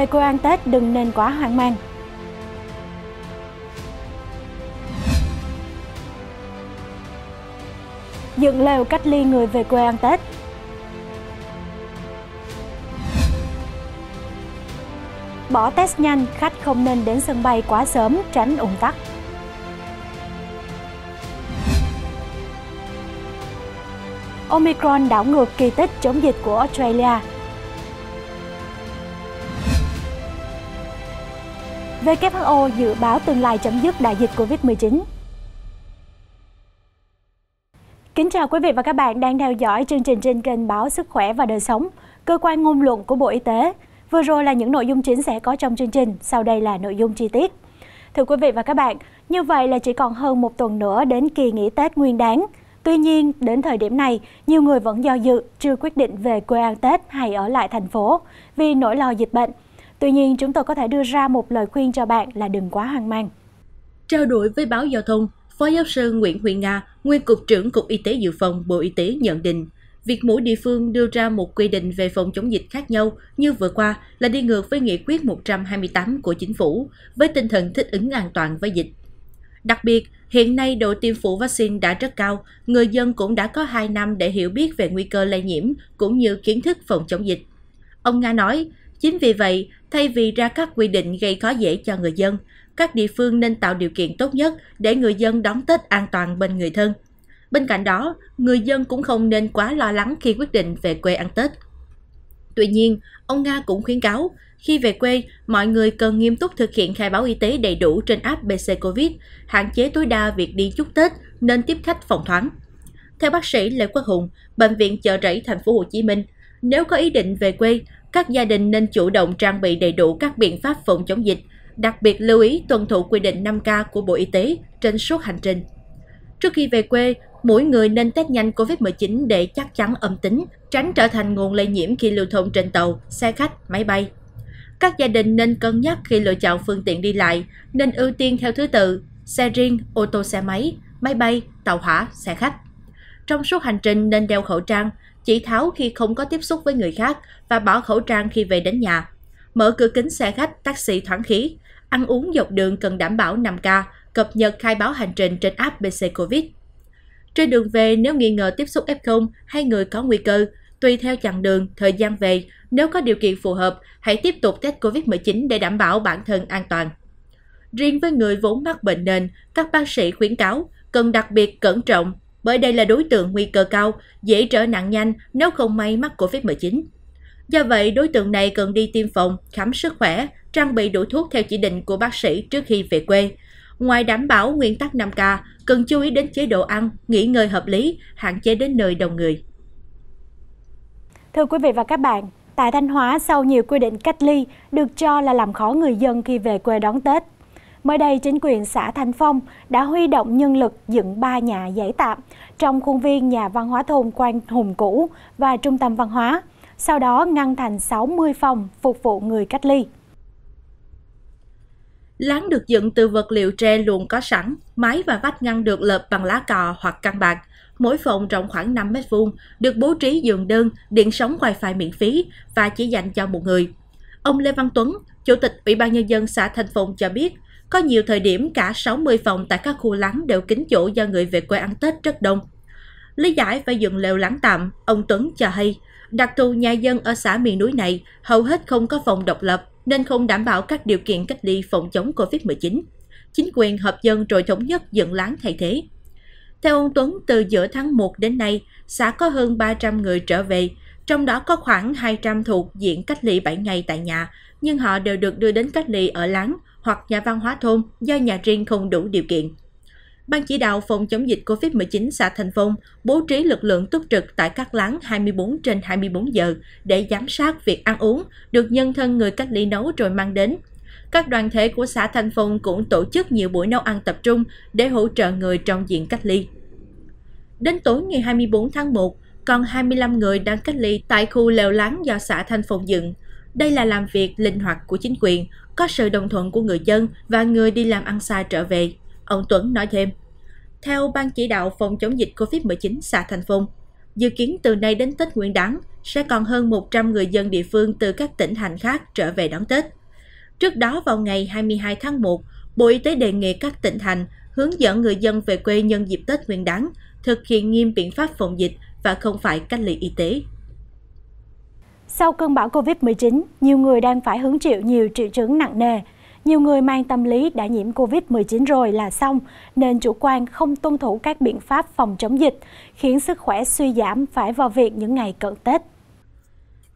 về quê ăn Tết đừng nên quá hoang mang. Dựng lều cách ly người về quê ăn Tết Bỏ test nhanh, khách không nên đến sân bay quá sớm tránh ủng tắc. Omicron đảo ngược kỳ tích chống dịch của Australia WHO dự báo tương lai chấm dứt đại dịch Covid-19. Kính chào quý vị và các bạn đang theo dõi chương trình trên kênh báo Sức khỏe và đời sống, cơ quan ngôn luận của Bộ Y tế. Vừa rồi là những nội dung chính sẽ có trong chương trình, sau đây là nội dung chi tiết. Thưa quý vị và các bạn, như vậy là chỉ còn hơn một tuần nữa đến kỳ nghỉ Tết Nguyên đáng. Tuy nhiên, đến thời điểm này, nhiều người vẫn do dự, chưa quyết định về quê ăn Tết hay ở lại thành phố vì nỗi lo dịch bệnh – Tuy nhiên, chúng tôi có thể đưa ra một lời khuyên cho bạn là đừng quá hoang mang. Trao đổi với báo giao thông, Phó giáo sư Nguyễn Huy Nga, nguyên Cục trưởng Cục Y tế Dự phòng Bộ Y tế nhận định, việc mỗi địa phương đưa ra một quy định về phòng chống dịch khác nhau như vừa qua là đi ngược với nghị quyết 128 của chính phủ, với tinh thần thích ứng an toàn với dịch. Đặc biệt, hiện nay độ tiêm phủ vaccine đã rất cao, người dân cũng đã có 2 năm để hiểu biết về nguy cơ lây nhiễm cũng như kiến thức phòng chống dịch. Ông Nga nói, chính vì vậy, thay vì ra các quy định gây khó dễ cho người dân các địa phương nên tạo điều kiện tốt nhất để người dân đón tết an toàn bên người thân bên cạnh đó người dân cũng không nên quá lo lắng khi quyết định về quê ăn tết tuy nhiên ông nga cũng khuyến cáo khi về quê mọi người cần nghiêm túc thực hiện khai báo y tế đầy đủ trên app bc covid hạn chế tối đa việc đi chúc tết nên tiếp khách phòng thoáng theo bác sĩ lê quốc hùng bệnh viện chợ rẫy thành phố hồ chí minh nếu có ý định về quê các gia đình nên chủ động trang bị đầy đủ các biện pháp phòng chống dịch đặc biệt lưu ý tuân thủ quy định 5K của Bộ Y tế trên suốt hành trình. Trước khi về quê, mỗi người nên test nhanh COVID-19 để chắc chắn âm tính, tránh trở thành nguồn lây nhiễm khi lưu thông trên tàu, xe khách, máy bay. Các gia đình nên cân nhắc khi lựa chọn phương tiện đi lại, nên ưu tiên theo thứ tự xe riêng, ô tô xe máy, máy bay, tàu hỏa, xe khách. Trong suốt hành trình nên đeo khẩu trang, chỉ tháo khi không có tiếp xúc với người khác và bỏ khẩu trang khi về đến nhà. Mở cửa kính xe khách, taxi thoáng khí, ăn uống dọc đường cần đảm bảo 5K, cập nhật khai báo hành trình trên app BC Covid. Trên đường về, nếu nghi ngờ tiếp xúc F0 hay người có nguy cơ, tùy theo chặng đường, thời gian về, nếu có điều kiện phù hợp, hãy tiếp tục test COVID-19 để đảm bảo bản thân an toàn. Riêng với người vốn mắc bệnh nền, các bác sĩ khuyến cáo cần đặc biệt cẩn trọng bởi đây là đối tượng nguy cơ cao, dễ trở nặng nhanh nếu không may mắc COVID-19. Do vậy, đối tượng này cần đi tiêm phòng, khám sức khỏe, trang bị đủ thuốc theo chỉ định của bác sĩ trước khi về quê. Ngoài đảm bảo nguyên tắc 5K, cần chú ý đến chế độ ăn, nghỉ ngơi hợp lý, hạn chế đến nơi đông người. Thưa quý vị và các bạn, tại Thanh Hóa sau nhiều quy định cách ly được cho là làm khó người dân khi về quê đón Tết, Mới đây, chính quyền xã Thanh Phong đã huy động nhân lực dựng ba nhà giải tạm trong khuôn viên nhà văn hóa thôn Quang Hùng Cũ và trung tâm văn hóa, sau đó ngăn thành 60 phòng phục vụ người cách ly. Láng được dựng từ vật liệu tre luôn có sẵn, mái và vách ngăn được lợp bằng lá cò hoặc căn bạc. Mỗi phòng rộng khoảng 5 mét vuông, được bố trí giường đơn, điện sóng wifi miễn phí và chỉ dành cho một người. Ông Lê Văn Tuấn, Chủ tịch Ủy ban Nhân dân xã Thanh Phong cho biết, có nhiều thời điểm cả 60 phòng tại các khu lắng đều kín chỗ do người về quê ăn Tết rất đông. Lý giải phải dựng lều lắng tạm, ông Tuấn cho hay, đặc thù nhà dân ở xã miền núi này hầu hết không có phòng độc lập nên không đảm bảo các điều kiện cách ly phòng chống COVID-19. Chính quyền hợp dân rồi thống nhất dựng láng thay thế. Theo ông Tuấn, từ giữa tháng 1 đến nay, xã có hơn 300 người trở về, trong đó có khoảng 200 thuộc diện cách ly 7 ngày tại nhà, nhưng họ đều được đưa đến cách ly ở láng hoặc nhà văn hóa thôn do nhà riêng không đủ điều kiện. Ban chỉ đạo phòng chống dịch COVID-19 xã Thành Phong bố trí lực lượng túc trực tại các láng 24 trên 24 giờ để giám sát việc ăn uống được nhân thân người cách ly nấu rồi mang đến. Các đoàn thể của xã Thanh Phong cũng tổ chức nhiều buổi nấu ăn tập trung để hỗ trợ người trong diện cách ly. Đến tối ngày 24 tháng 1, còn 25 người đang cách ly tại khu lều láng do xã Thanh Phong dựng đây là làm việc linh hoạt của chính quyền, có sự đồng thuận của người dân và người đi làm ăn xa trở về. Ông Tuấn nói thêm, theo Ban chỉ đạo phòng chống dịch COVID-19 xã Thành Phong, dự kiến từ nay đến Tết Nguyên đán sẽ còn hơn 100 người dân địa phương từ các tỉnh thành khác trở về đón Tết. Trước đó vào ngày 22 tháng 1, Bộ Y tế đề nghị các tỉnh thành hướng dẫn người dân về quê nhân dịp Tết Nguyên đán, thực hiện nghiêm biện pháp phòng dịch và không phải cách ly y tế. Sau cơn bão Covid-19, nhiều người đang phải hứng chịu nhiều triệu chứng nặng nề. Nhiều người mang tâm lý đã nhiễm Covid-19 rồi là xong, nên chủ quan không tuân thủ các biện pháp phòng chống dịch, khiến sức khỏe suy giảm phải vào viện những ngày cận Tết.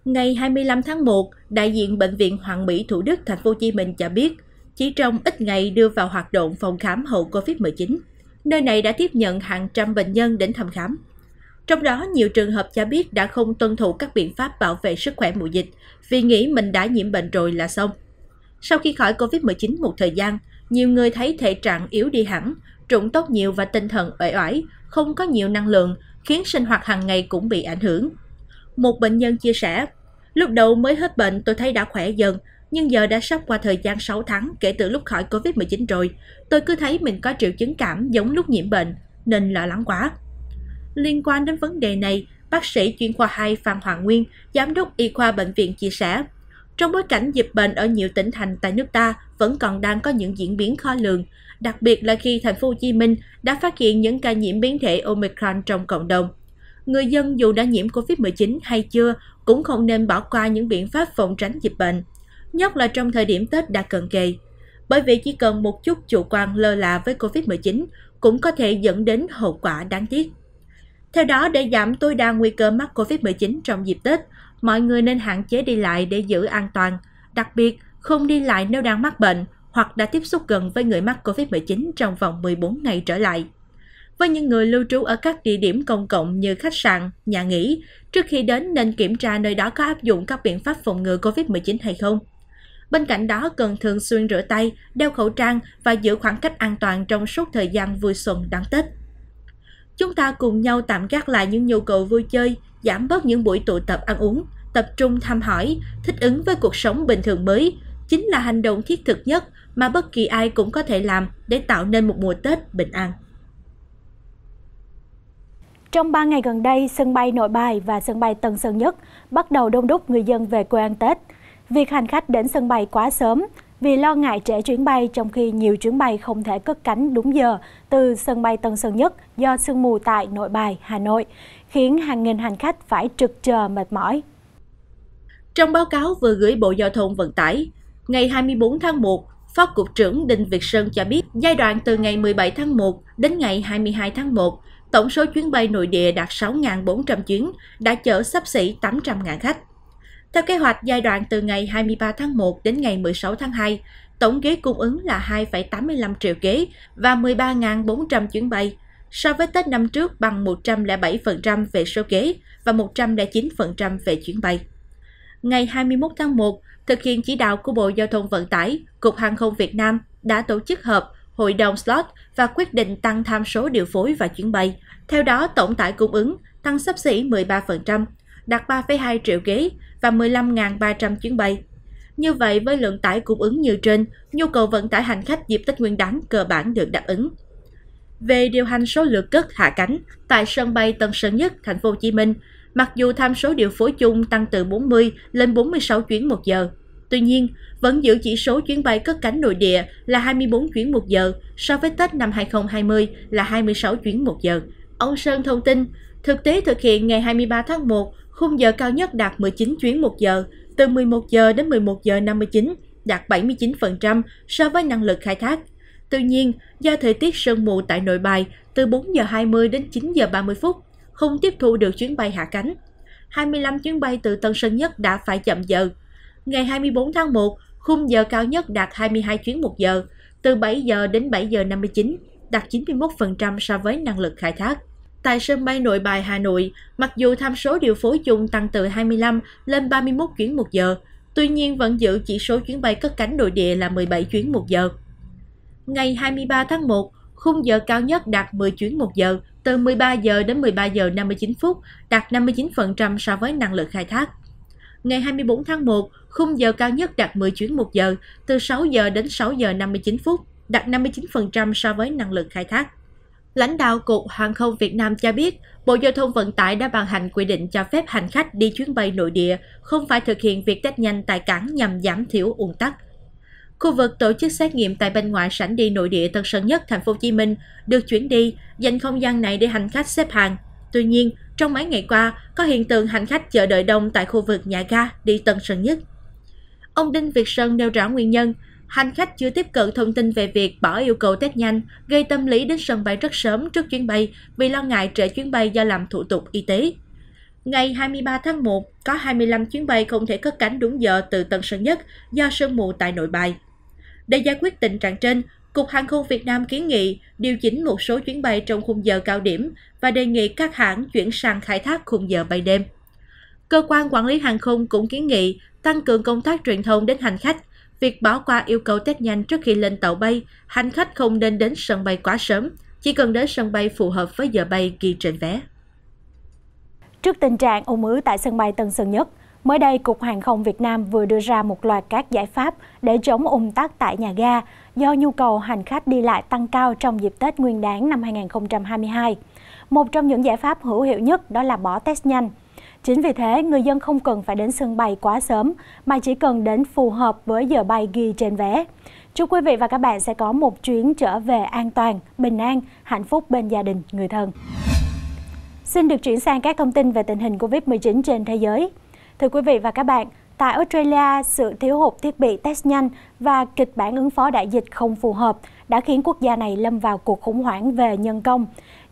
Ngày 25 tháng 1, đại diện bệnh viện Hoàng Mỹ Thủ Đức Thành phố Hồ Chí Minh cho biết, chỉ trong ít ngày đưa vào hoạt động phòng khám hậu Covid-19, nơi này đã tiếp nhận hàng trăm bệnh nhân đến thăm khám trong đó nhiều trường hợp cho biết đã không tuân thủ các biện pháp bảo vệ sức khỏe mùa dịch vì nghĩ mình đã nhiễm bệnh rồi là xong. Sau khi khỏi COVID-19 một thời gian, nhiều người thấy thể trạng yếu đi hẳn, trụng tóc nhiều và tinh thần uể oải, không có nhiều năng lượng, khiến sinh hoạt hàng ngày cũng bị ảnh hưởng. Một bệnh nhân chia sẻ, lúc đầu mới hết bệnh tôi thấy đã khỏe dần, nhưng giờ đã sắp qua thời gian 6 tháng kể từ lúc khỏi COVID-19 rồi. Tôi cứ thấy mình có triệu chứng cảm giống lúc nhiễm bệnh, nên lo lắng quá. Liên quan đến vấn đề này, bác sĩ chuyên khoa 2 Phan Hoàng Nguyên, giám đốc y khoa bệnh viện chia sẻ, trong bối cảnh dịch bệnh ở nhiều tỉnh thành tại nước ta vẫn còn đang có những diễn biến khó lường, đặc biệt là khi thành phố Hồ Chí Minh đã phát hiện những ca nhiễm biến thể Omicron trong cộng đồng. Người dân dù đã nhiễm COVID-19 hay chưa cũng không nên bỏ qua những biện pháp phòng tránh dịch bệnh, nhất là trong thời điểm Tết đã cận kề. Bởi vì chỉ cần một chút chủ quan lơ là với COVID-19 cũng có thể dẫn đến hậu quả đáng tiếc theo đó để giảm tối đa nguy cơ mắc covid 19 trong dịp tết mọi người nên hạn chế đi lại để giữ an toàn đặc biệt không đi lại nếu đang mắc bệnh hoặc đã tiếp xúc gần với người mắc covid 19 trong vòng 14 ngày trở lại với những người lưu trú ở các địa điểm công cộng như khách sạn, nhà nghỉ, trước khi đến nên kiểm tra nơi đó có áp dụng các biện pháp phòng ngừa COVID-19 hay không. Bên cạnh đó, cần thường xuyên rửa tay, đeo khẩu trang và giữ khoảng cách an toàn trong suốt thời gian vui xuân đón Tết chúng ta cùng nhau tạm gác lại những nhu cầu vui chơi giảm bớt những buổi tụ tập ăn uống tập trung thăm hỏi thích ứng với cuộc sống bình thường mới chính là hành động thiết thực nhất mà bất kỳ ai cũng có thể làm để tạo nên một mùa tết bình an trong 3 ngày gần đây, sân bay Nội Bài và sân bay Tân Sơn Nhất bắt đầu đông đúc người dân về quê ăn Tết. Việc hành khách đến sân bay quá sớm vì lo ngại trễ chuyến bay trong khi nhiều chuyến bay không thể cất cánh đúng giờ từ sân bay Tân Sơn Nhất do sương mù tại Nội Bài, Hà Nội, khiến hàng nghìn hành khách phải trực chờ mệt mỏi. Trong báo cáo vừa gửi Bộ Giao thông Vận tải, ngày 24 tháng 1, Phó Cục trưởng Đinh Việt Sơn cho biết giai đoạn từ ngày 17 tháng 1 đến ngày 22 tháng 1, tổng số chuyến bay nội địa đạt 6.400 chuyến, đã chở sắp xỉ 800.000 khách. Theo kế hoạch giai đoạn từ ngày 23 tháng 1 đến ngày 16 tháng 2, tổng ghế cung ứng là 2,85 triệu ghế và 13.400 chuyến bay, so với Tết năm trước bằng 107% về số ghế và 109% về chuyến bay. Ngày 21 tháng 1, thực hiện chỉ đạo của Bộ Giao thông Vận tải, Cục Hàng không Việt Nam đã tổ chức họp hội đồng slot và quyết định tăng tham số điều phối và chuyến bay. Theo đó, tổng tải cung ứng tăng sắp xỉ 13%, đạt 3,2 triệu ghế và 15.300 chuyến bay. Như vậy, với lượng tải cung ứng như trên, nhu cầu vận tải hành khách dịp Tết Nguyên đáng cơ bản được đáp ứng. Về điều hành số lượng cất hạ cánh tại sân bay Tân Sơn Nhất, thành phố Hồ Chí Minh, mặc dù tham số điều phối chung tăng từ 40 lên 46 chuyến một giờ, tuy nhiên vẫn giữ chỉ số chuyến bay cất cánh nội địa là 24 chuyến một giờ so với Tết năm 2020 là 26 chuyến một giờ. Ông Sơn thông tin, thực tế thực hiện ngày 23 tháng 1, khung giờ cao nhất đạt 19 chuyến một giờ, từ 11 giờ đến 11 giờ 59, đạt 79% so với năng lực khai thác. Tuy nhiên, do thời tiết sương mù tại nội bài từ 4 giờ 20 đến 9 giờ 30 phút, không tiếp thu được chuyến bay hạ cánh. 25 chuyến bay từ Tân Sơn Nhất đã phải chậm giờ. Ngày 24 tháng 1, khung giờ cao nhất đạt 22 chuyến một giờ, từ 7 giờ đến 7 giờ 59, đạt 91% so với năng lực khai thác tại sân bay nội bài Hà Nội, mặc dù tham số điều phối chung tăng từ 25 lên 31 chuyến một giờ, tuy nhiên vẫn giữ chỉ số chuyến bay cất cánh nội địa là 17 chuyến một giờ. Ngày 23 tháng 1, khung giờ cao nhất đạt 10 chuyến một giờ, từ 13 giờ đến 13 giờ 59 phút, đạt 59% so với năng lực khai thác. Ngày 24 tháng 1, khung giờ cao nhất đạt 10 chuyến một giờ, từ 6 giờ đến 6 giờ 59 phút, đạt 59% so với năng lực khai thác lãnh đạo Cục Hàng không Việt Nam cho biết Bộ Giao thông Vận tải đã ban hành quy định cho phép hành khách đi chuyến bay nội địa không phải thực hiện việc test nhanh tại cảng nhằm giảm thiểu ùn tắc. Khu vực tổ chức xét nghiệm tại bên ngoài sảnh đi nội địa Tân Sơn Nhất, Thành phố Hồ Chí Minh được chuyển đi, dành không gian này để hành khách xếp hàng. Tuy nhiên, trong mấy ngày qua có hiện tượng hành khách chờ đợi đông tại khu vực nhà ga đi Tân Sơn Nhất. Ông Đinh Việt Sơn nêu rõ nguyên nhân hành khách chưa tiếp cận thông tin về việc bỏ yêu cầu test nhanh gây tâm lý đến sân bay rất sớm trước chuyến bay vì lo ngại trễ chuyến bay do làm thủ tục y tế. Ngày 23 tháng 1, có 25 chuyến bay không thể cất cánh đúng giờ từ Tân Sơn Nhất do sương mù tại nội bài. Để giải quyết tình trạng trên, Cục Hàng không Việt Nam kiến nghị điều chỉnh một số chuyến bay trong khung giờ cao điểm và đề nghị các hãng chuyển sang khai thác khung giờ bay đêm. Cơ quan quản lý hàng không cũng kiến nghị tăng cường công tác truyền thông đến hành khách việc bỏ qua yêu cầu test nhanh trước khi lên tàu bay, hành khách không nên đến sân bay quá sớm, chỉ cần đến sân bay phù hợp với giờ bay ghi trên vé. Trước tình trạng ủng ứ tại sân bay Tân Sơn Nhất, mới đây Cục Hàng không Việt Nam vừa đưa ra một loạt các giải pháp để chống ủng tắc tại nhà ga do nhu cầu hành khách đi lại tăng cao trong dịp Tết Nguyên đán năm 2022. Một trong những giải pháp hữu hiệu nhất đó là bỏ test nhanh Chính vì thế, người dân không cần phải đến sân bay quá sớm, mà chỉ cần đến phù hợp với giờ bay ghi trên vé. Chúc quý vị và các bạn sẽ có một chuyến trở về an toàn, bình an, hạnh phúc bên gia đình, người thân. Xin được chuyển sang các thông tin về tình hình COVID-19 trên thế giới. Thưa quý vị và các bạn, tại Australia, sự thiếu hụt thiết bị test nhanh và kịch bản ứng phó đại dịch không phù hợp đã khiến quốc gia này lâm vào cuộc khủng hoảng về nhân công,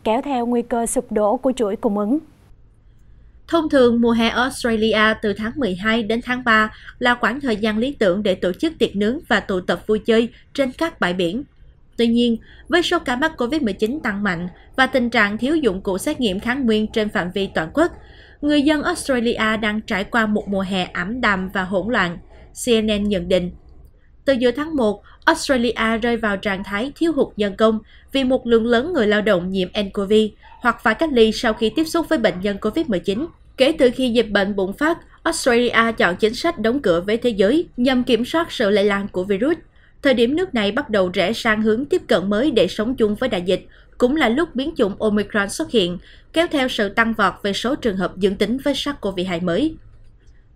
kéo theo nguy cơ sụp đổ của chuỗi cung ứng. Thông thường, mùa hè ở Australia từ tháng 12 đến tháng 3 là khoảng thời gian lý tưởng để tổ chức tiệc nướng và tụ tập vui chơi trên các bãi biển. Tuy nhiên, với số ca mắc COVID-19 tăng mạnh và tình trạng thiếu dụng cụ xét nghiệm kháng nguyên trên phạm vi toàn quốc, người dân Australia đang trải qua một mùa hè ảm đạm và hỗn loạn, CNN nhận định từ giữa tháng 1, Australia rơi vào trạng thái thiếu hụt nhân công vì một lượng lớn người lao động nhiễm nCoV hoặc phải cách ly sau khi tiếp xúc với bệnh nhân COVID-19. Kể từ khi dịch bệnh bùng phát, Australia chọn chính sách đóng cửa với thế giới nhằm kiểm soát sự lây lan của virus. Thời điểm nước này bắt đầu rẽ sang hướng tiếp cận mới để sống chung với đại dịch, cũng là lúc biến chủng Omicron xuất hiện, kéo theo sự tăng vọt về số trường hợp dương tính với SARS-CoV-2 mới.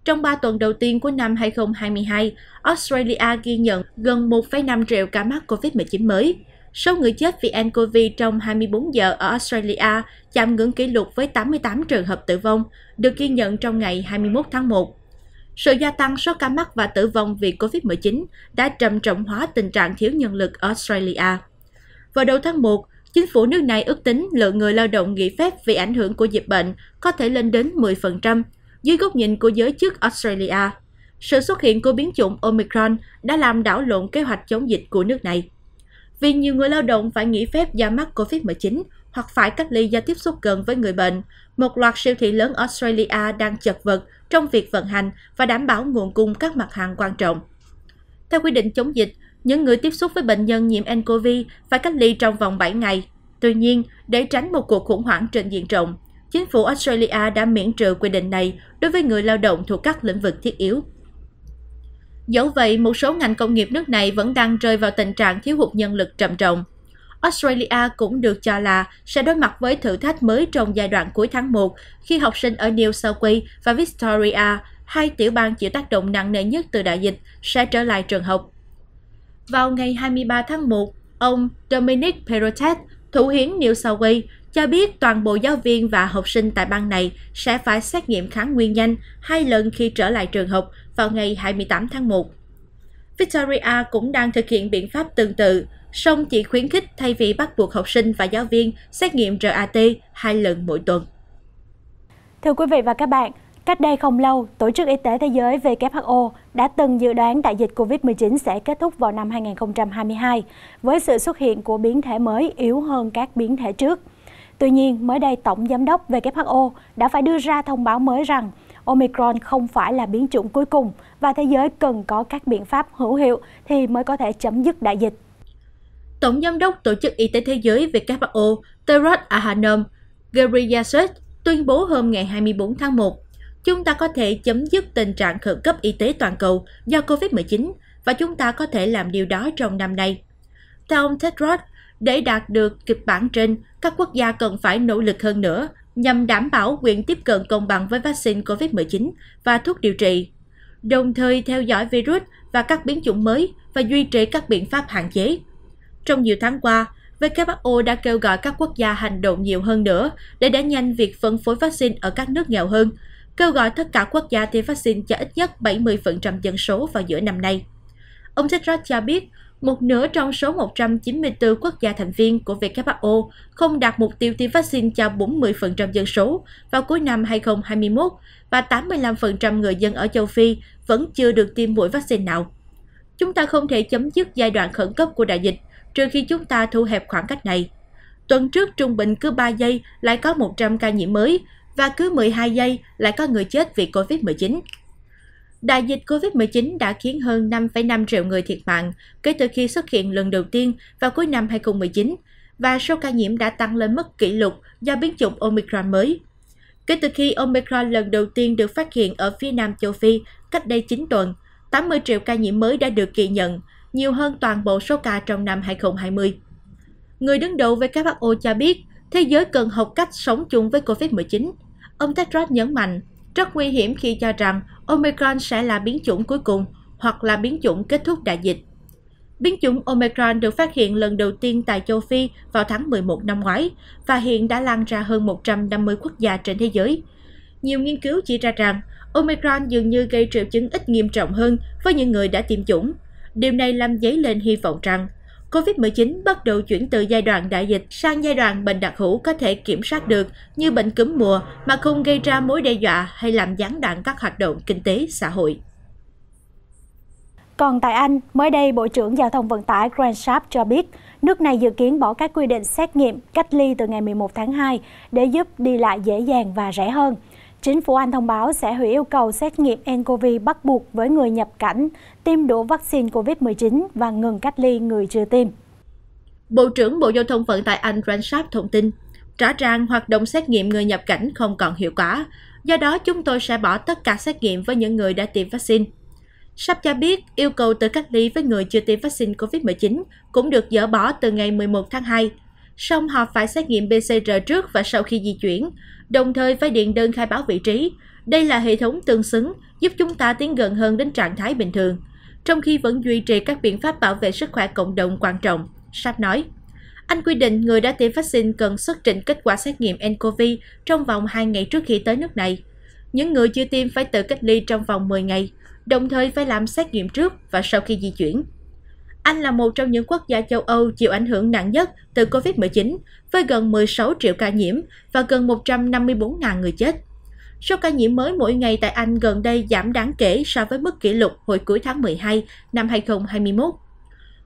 Trong 3 tuần đầu tiên của năm 2022, Australia ghi nhận gần 1,5 triệu ca mắc COVID-19 mới. Số người chết vì nCoV trong 24 giờ ở Australia chạm ngưỡng kỷ lục với 88 trường hợp tử vong, được ghi nhận trong ngày 21 tháng 1. Sự gia tăng số ca mắc và tử vong vì COVID-19 đã trầm trọng hóa tình trạng thiếu nhân lực ở Australia. Vào đầu tháng 1, chính phủ nước này ước tính lượng người lao động nghỉ phép vì ảnh hưởng của dịch bệnh có thể lên đến 10%, dưới góc nhìn của giới chức Australia. Sự xuất hiện của biến chủng Omicron đã làm đảo lộn kế hoạch chống dịch của nước này. Vì nhiều người lao động phải nghỉ phép do mắc COVID-19 hoặc phải cách ly do tiếp xúc gần với người bệnh, một loạt siêu thị lớn Australia đang chật vật trong việc vận hành và đảm bảo nguồn cung các mặt hàng quan trọng. Theo quy định chống dịch, những người tiếp xúc với bệnh nhân nhiễm nCoV phải cách ly trong vòng 7 ngày. Tuy nhiên, để tránh một cuộc khủng hoảng trên diện rộng, chính phủ Australia đã miễn trừ quy định này đối với người lao động thuộc các lĩnh vực thiết yếu. Dẫu vậy, một số ngành công nghiệp nước này vẫn đang rơi vào tình trạng thiếu hụt nhân lực trầm trọng. Australia cũng được cho là sẽ đối mặt với thử thách mới trong giai đoạn cuối tháng 1 khi học sinh ở New South Wales và Victoria, hai tiểu bang chịu tác động nặng nề nhất từ đại dịch, sẽ trở lại trường học. Vào ngày 23 tháng 1, ông Dominic Perrottet, thủ hiến New South Wales, cho biết toàn bộ giáo viên và học sinh tại bang này sẽ phải xét nghiệm kháng nguyên nhanh hai lần khi trở lại trường học vào ngày 28 tháng 1. Victoria cũng đang thực hiện biện pháp tương tự, song chỉ khuyến khích thay vì bắt buộc học sinh và giáo viên xét nghiệm RAT hai lần mỗi tuần. Thưa quý vị và các bạn, cách đây không lâu, Tổ chức Y tế Thế giới WHO đã từng dự đoán đại dịch COVID-19 sẽ kết thúc vào năm 2022 với sự xuất hiện của biến thể mới yếu hơn các biến thể trước – Tuy nhiên, mới đây Tổng Giám đốc WHO đã phải đưa ra thông báo mới rằng Omicron không phải là biến chủng cuối cùng và thế giới cần có các biện pháp hữu hiệu thì mới có thể chấm dứt đại dịch. Tổng Giám đốc Tổ chức Y tế Thế giới WHO Tedros Adhanom Ghebreyesus tuyên bố hôm ngày 24 tháng 1, chúng ta có thể chấm dứt tình trạng khẩn cấp y tế toàn cầu do COVID-19 và chúng ta có thể làm điều đó trong năm nay. Theo ông Tedros, để đạt được kịch bản trên các quốc gia cần phải nỗ lực hơn nữa nhằm đảm bảo quyền tiếp cận công bằng với vaccine covid 19 và thuốc điều trị đồng thời theo dõi virus và các biến chủng mới và duy trì các biện pháp hạn chế trong nhiều tháng qua WHO đã kêu gọi các quốc gia hành động nhiều hơn nữa để đẩy nhanh việc phân phối vaccine ở các nước nghèo hơn, kêu gọi tất cả quốc gia tiêm vaccine cho ít nhất 70% dân số vào giữa năm nay. Ông Tedros cho biết một nửa trong số 194 quốc gia thành viên của WHO không đạt mục tiêu tiêm vaccine cho 40% dân số vào cuối năm 2021 và 85% người dân ở châu Phi vẫn chưa được tiêm mũi vaccine nào. Chúng ta không thể chấm dứt giai đoạn khẩn cấp của đại dịch trừ khi chúng ta thu hẹp khoảng cách này. Tuần trước trung bình cứ 3 giây lại có 100 ca nhiễm mới và cứ 12 giây lại có người chết vì COVID-19 đại dịch covid một mươi chín đã khiến hơn năm năm triệu người thiệt mạng kể từ khi xuất hiện lần đầu tiên vào cuối năm hai nghìn một mươi chín và số ca nhiễm đã tăng lên mức kỷ lục do biến chủng omicron mới kể từ khi omicron lần đầu tiên được phát hiện ở phía nam châu phi cách đây chín tuần 80 triệu ca nhiễm mới đã được ghi nhận nhiều hơn toàn bộ số ca trong năm 2020 người đứng đầu WHO cho biết thế giới cần học cách sống chung với covid 19 ông Tedros nhấn mạnh rất nguy hiểm khi cho rằng Omicron sẽ là biến chủng cuối cùng hoặc là biến chủng kết thúc đại dịch. Biến chủng Omicron được phát hiện lần đầu tiên tại châu Phi vào tháng 11 năm ngoái và hiện đã lan ra hơn 150 quốc gia trên thế giới. Nhiều nghiên cứu chỉ ra rằng Omicron dường như gây triệu chứng ít nghiêm trọng hơn với những người đã tiêm chủng. Điều này làm dấy lên hy vọng rằng covid một chín bắt đầu chuyển từ giai đoạn đại dịch sang giai đoạn bệnh đặc hữu có thể kiểm soát được như bệnh cúm mùa mà không gây ra mối đe dọa hay làm gián đoạn các hoạt động kinh tế xã hội. Còn tại Anh, mới đây Bộ trưởng Giao thông Vận tải Grant Sharp cho biết, nước này dự kiến bỏ các quy định xét nghiệm, cách ly từ ngày 11 tháng 2 để giúp đi lại dễ dàng và rẻ hơn. Chính phủ Anh thông báo sẽ hủy yêu cầu xét nghiệm nCoV bắt buộc với người nhập cảnh, tiêm đủ vaccine COVID-19 và ngừng cách ly người chưa tiêm. Bộ trưởng Bộ Giao thông Vận tải Anh Ransap thông tin, rõ ràng hoạt động xét nghiệm người nhập cảnh không còn hiệu quả, do đó chúng tôi sẽ bỏ tất cả xét nghiệm với những người đã tiêm vaccine. Sắp cho biết, yêu cầu tự cách ly với người chưa tiêm vaccine COVID-19 cũng được dỡ bỏ từ ngày 11 tháng 2, song họ phải xét nghiệm pcr trước và sau khi di chuyển đồng thời phải điện đơn khai báo vị trí đây là hệ thống tương xứng giúp chúng ta tiến gần hơn đến trạng thái bình thường trong khi vẫn duy trì các biện pháp bảo vệ sức khỏe cộng đồng quan trọng sáp nói anh quy định người đã tiêm vaccine cần xuất trình kết quả xét nghiệm ncov trong vòng 2 ngày trước khi tới nước này những người chưa tiêm phải tự cách ly trong vòng 10 ngày đồng thời phải làm xét nghiệm trước và sau khi di chuyển anh là một trong những quốc gia châu Âu chịu ảnh hưởng nặng nhất từ COVID-19, với gần 16 triệu ca nhiễm và gần 154.000 người chết. Số ca nhiễm mới mỗi ngày tại Anh gần đây giảm đáng kể so với mức kỷ lục hồi cuối tháng 12 năm 2021.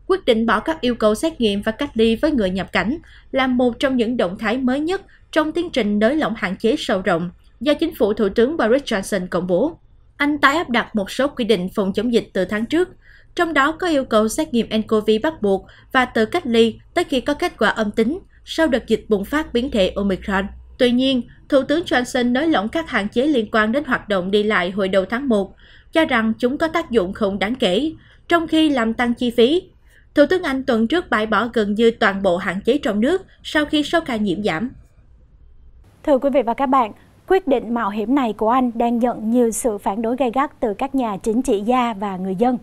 Quyết định bỏ các yêu cầu xét nghiệm và cách ly với người nhập cảnh là một trong những động thái mới nhất trong tiến trình nới lỏng hạn chế sâu rộng do chính phủ Thủ tướng Boris Johnson công bố. Anh tái áp đặt một số quy định phòng chống dịch từ tháng trước, trong đó có yêu cầu xét nghiệm ncov bắt buộc và tự cách ly tới khi có kết quả âm tính sau đợt dịch bùng phát biến thể omicron tuy nhiên thủ tướng johnson nới lỏng các hạn chế liên quan đến hoạt động đi lại hồi đầu tháng 1, cho rằng chúng có tác dụng không đáng kể trong khi làm tăng chi phí Thủ tướng Anh tuần trước bãi bỏ gần như toàn bộ hạn chế trong nước sau khi số ca nhiễm giảm. Thưa quý vị và các bạn, quyết định mạo hiểm này của Anh đang nhận nhiều sự phản đối gay gắt từ các nhà chính trị gia và người dân.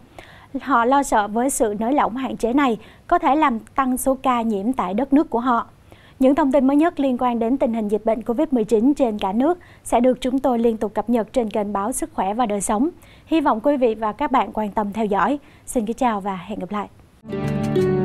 Họ lo sợ với sự nới lỏng hạn chế này có thể làm tăng số ca nhiễm tại đất nước của họ. Những thông tin mới nhất liên quan đến tình hình dịch bệnh COVID-19 trên cả nước sẽ được chúng tôi liên tục cập nhật trên kênh báo Sức khỏe và đời sống. Hy vọng quý vị và các bạn quan tâm theo dõi. Xin kính chào và hẹn gặp lại.